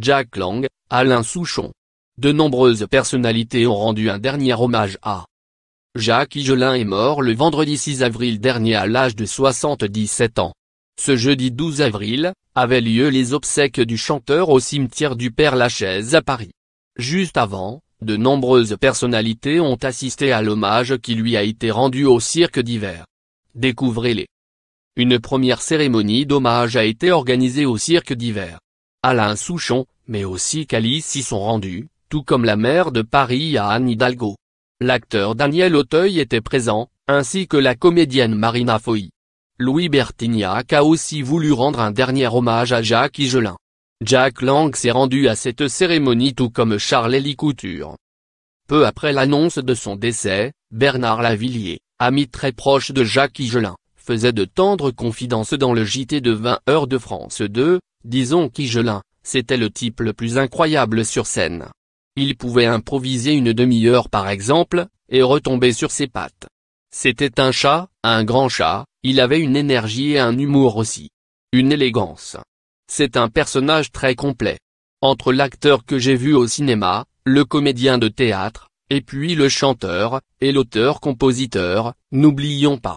Jack Lang, Alain Souchon. De nombreuses personnalités ont rendu un dernier hommage à Jacques Higelin est mort le vendredi 6 avril dernier à l'âge de 77 ans. Ce jeudi 12 avril, avaient lieu les obsèques du chanteur au cimetière du Père-Lachaise à Paris. Juste avant, de nombreuses personnalités ont assisté à l'hommage qui lui a été rendu au cirque d'hiver. Découvrez-les. Une première cérémonie d'hommage a été organisée au cirque d'hiver. Alain Souchon, mais aussi Cali s'y sont rendus, tout comme la mère de Paris à Anne Hidalgo. L'acteur Daniel Auteuil était présent, ainsi que la comédienne Marina Foy. Louis Bertignac a aussi voulu rendre un dernier hommage à Jacques Higelin. Jack Lang s'est rendu à cette cérémonie tout comme Charles Couture. Peu après l'annonce de son décès, Bernard Lavillier, ami très proche de Jacques Higelin, faisait de tendres confidences dans le JT de 20 heures de France 2, disons qu'Igelin, c'était le type le plus incroyable sur scène. Il pouvait improviser une demi-heure par exemple, et retomber sur ses pattes. C'était un chat, un grand chat, il avait une énergie et un humour aussi. Une élégance. C'est un personnage très complet. Entre l'acteur que j'ai vu au cinéma, le comédien de théâtre, et puis le chanteur, et l'auteur-compositeur, n'oublions pas.